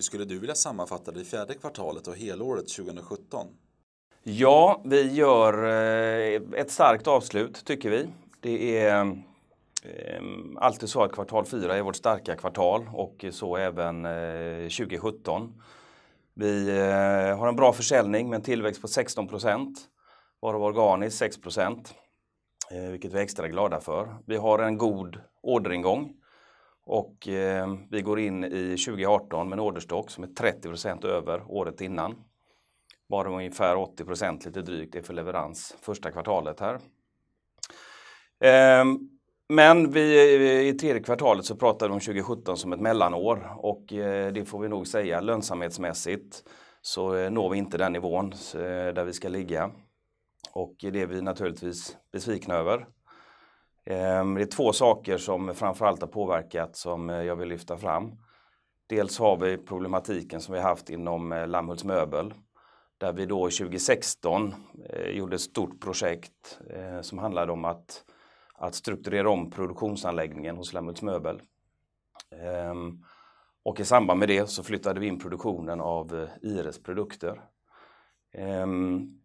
Hur skulle du vilja sammanfatta det fjärde kvartalet och helåret 2017? Ja, vi gör eh, ett starkt avslut tycker vi. Det är eh, alltid så att kvartal 4 är vårt starka kvartal och så även 2017. Eh, vi har en bra försäljning med en tillväxt på 16 procent, varav organiskt 6 procent, vilket vi är extra glada för. Vi har en god orderingång och eh, vi går in i 2018 med en orderstock som är 30 över året innan. Bara ungefär 80 lite drygt är för leverans första kvartalet här. Eh, men vi, eh, i tredje kvartalet så pratar vi om 2017 som ett mellanår och eh, det får vi nog säga lönsamhetsmässigt så eh, når vi inte den nivån där vi ska ligga. Och det är vi naturligtvis besvikna över. Ehm, det är två saker som framförallt har påverkat som eh, jag vill lyfta fram. Dels har vi problematiken som vi haft inom eh, Lammhults möbel där vi då 2016 eh, gjorde ett stort projekt som handlade om att, att strukturera om produktionsanläggningen hos Lammhults möbel. Ehm, och i samband med det så flyttade vi in produktionen av Ires produkter. Ehm,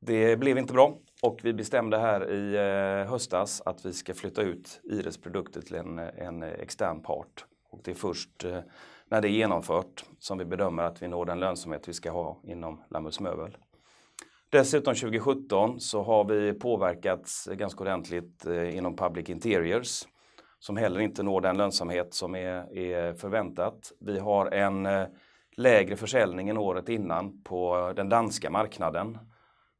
det blev inte bra. Och vi bestämde här i eh, höstas att vi ska flytta ut IRES produkter till en, en extern part. Och det är först eh, när det är genomfört som vi bedömer att vi når den lönsamhet vi ska ha inom Lammus Möbel. Dessutom 2017 så har vi påverkats ganska ordentligt eh, inom Public Interiors som heller inte når den lönsamhet som är, är förväntat. Vi har en lägre försäljning än året innan på den danska marknaden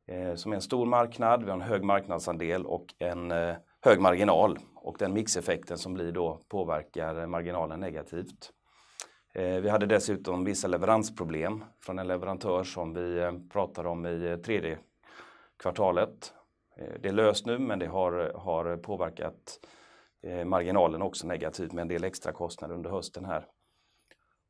Eh, som är en stor marknad, vi har en hög marknadsandel och en eh, hög marginal. Och den mixeffekten som blir då påverkar marginalen negativt. Eh, vi hade dessutom vissa leveransproblem från en leverantör som vi pratade om i tredje kvartalet. Det är löst nu men det har, har påverkat marginalen också negativt med en del extra kostnader under hösten här.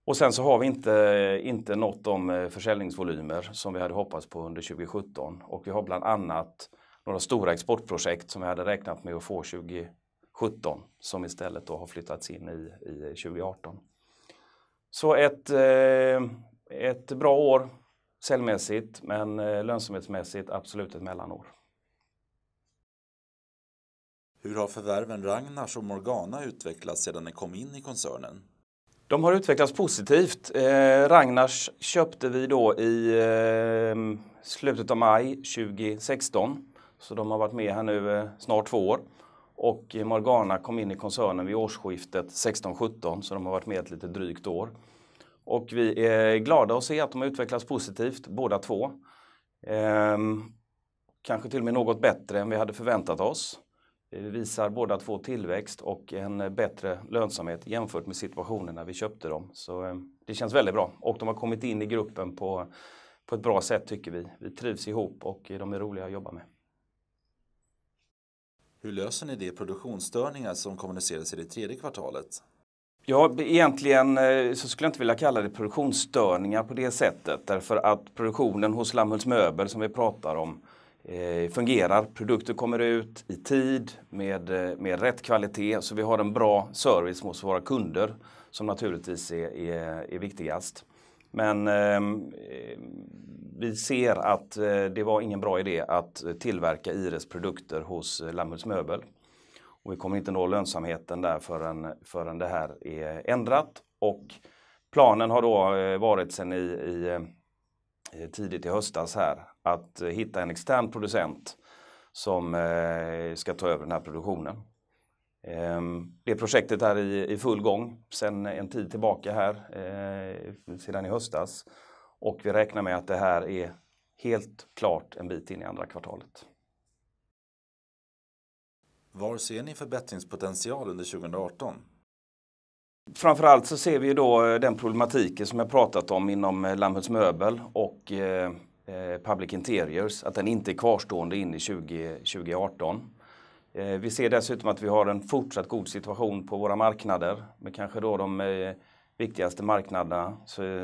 Och sen så har vi inte, inte nått de eh, försäljningsvolymer som vi hade hoppats på under 2017 och vi har bland annat några stora exportprojekt som vi hade räknat med att få 2017 som istället då har flyttats in i, i 2018. Så ett, eh, ett bra år säljmässigt men eh, lönsamhetsmässigt absolut ett mellanår. Hur har förvärven Ragnars och Morgana utvecklats sedan ni kom in i koncernen? De har utvecklats positivt. Eh, Ragnars köpte vi då i eh, slutet av maj 2016. Så de har varit med här nu eh, snart två år. Och Morgana kom in i koncernen vid årsskiftet 16-17 så de har varit med ett lite drygt år. Och vi är glada att se att de har utvecklats positivt båda två. Eh, kanske till och med något bättre än vi hade förväntat oss. Eh, visar båda två tillväxt och en eh, bättre lönsamhet jämfört med situationen när vi köpte dem. Så eh, det känns väldigt bra och de har kommit in i gruppen på, på ett bra sätt tycker vi. Vi trivs ihop och de är roliga att jobba med. Hur löser ni de produktionsstörningar som kommunicerades i det tredje kvartalet? Ja, egentligen så skulle jag inte vilja kalla det produktionsstörningar på det sättet därför att produktionen hos Lammhults Möbel som vi pratar om Eh, fungerar. Produkter kommer ut i tid med, eh, med rätt kvalitet så vi har en bra service mot våra kunder som naturligtvis är, är, är viktigast. Men ehm, eh, vi ser att eh, det var ingen bra idé att tillverka Ires produkter hos eh, Lammhults Möbel. Och vi kommer inte nå lönsamheten där förrän, förrän det här är ändrat. Och planen har då varit sen i, i Eh, tidigt i höstas här att eh, hitta en extern producent som eh, ska ta över den här produktionen. Ehm, det projektet är i full gång sedan en tid tillbaka här, sedan i höstas. Och vi räknar med att det här är helt klart en bit in i andra kvartalet. Var ser ni förbättringspotential under 2018? Framförallt så ser vi då eh, den problematiken som jag pratat om inom eh, Lammhults Möbel och eh, Public Interiors, att den inte är kvarstående in i 2018. vi ser dessutom att vi har en fortsatt god situation på våra marknader med kanske då de viktigaste marknaderna,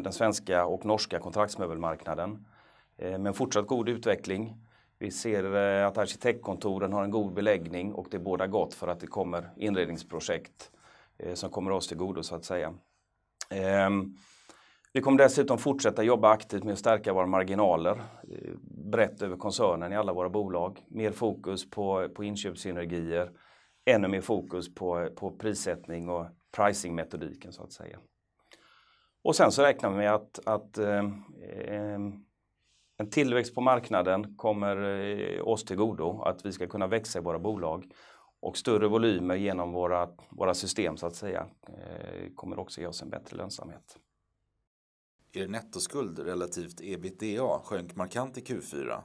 den svenska och norska kontraktsmöbelmarknaden. Men fortsatt god utveckling. Vi ser att arkitektkontoren har en god beläggning och det båda gott för att det kommer inredningsprojekt Eh, som kommer oss till godo så att säga. Ehm, vi kommer dessutom fortsätta jobba aktivt med att stärka våra marginaler eh, brett över koncernen i alla våra bolag. Mer fokus på, på inköpssynergier, ännu mer fokus på, på prissättning och pricingmetodiken så att säga. Och sen så räknar vi med att, att eh, ehm, en tillväxt på marknaden kommer eh, oss till godo, att vi ska kunna växa i våra bolag och större volymer genom våra, våra system så att säga eh, kommer också ge oss en bättre lönsamhet. Er nettoskuld relativt ebitda sjönk markant i Q4.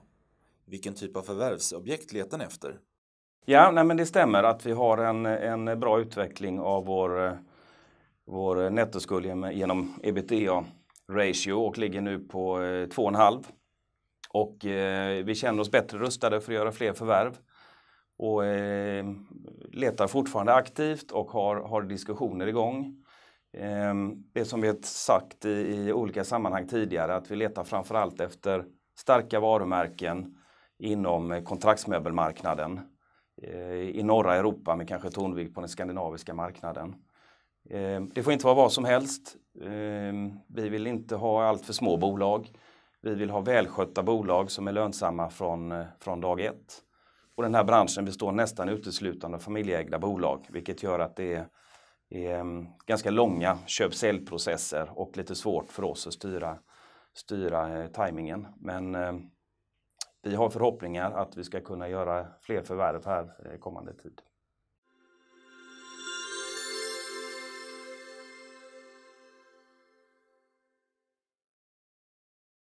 Vilken typ av förvärvsobjekt letar ni efter? Ja, nej, men det stämmer att vi har en, en bra utveckling av vår, vår nettoskuld genom ebitda ratio och ligger nu på 2,5. Eh, och eh, vi känner oss bättre rustade för att göra fler förvärv och ehm, letar fortfarande aktivt och har, har diskussioner igång. Ehm, det som vi har sagt i, i, olika sammanhang tidigare att vi letar framförallt efter starka varumärken inom eh, kontraktsmöbelmarknaden eh, i norra Europa med kanske tonvikt på den skandinaviska marknaden. Ehm, det får inte vara vad som helst. vi vill inte ha allt för små bolag. Vi vill ha välskötta bolag som är lönsamma från, eh, från dag ett. Och den här branschen består nästan uteslutande av familjeägda bolag, vilket gör att det är, är ehm, ganska långa köp-säljprocesser och lite svårt för oss att styra, styra eh, tajmingen. Men eh, vi har förhoppningar att vi ska kunna göra fler förvärv här eh, kommande tid.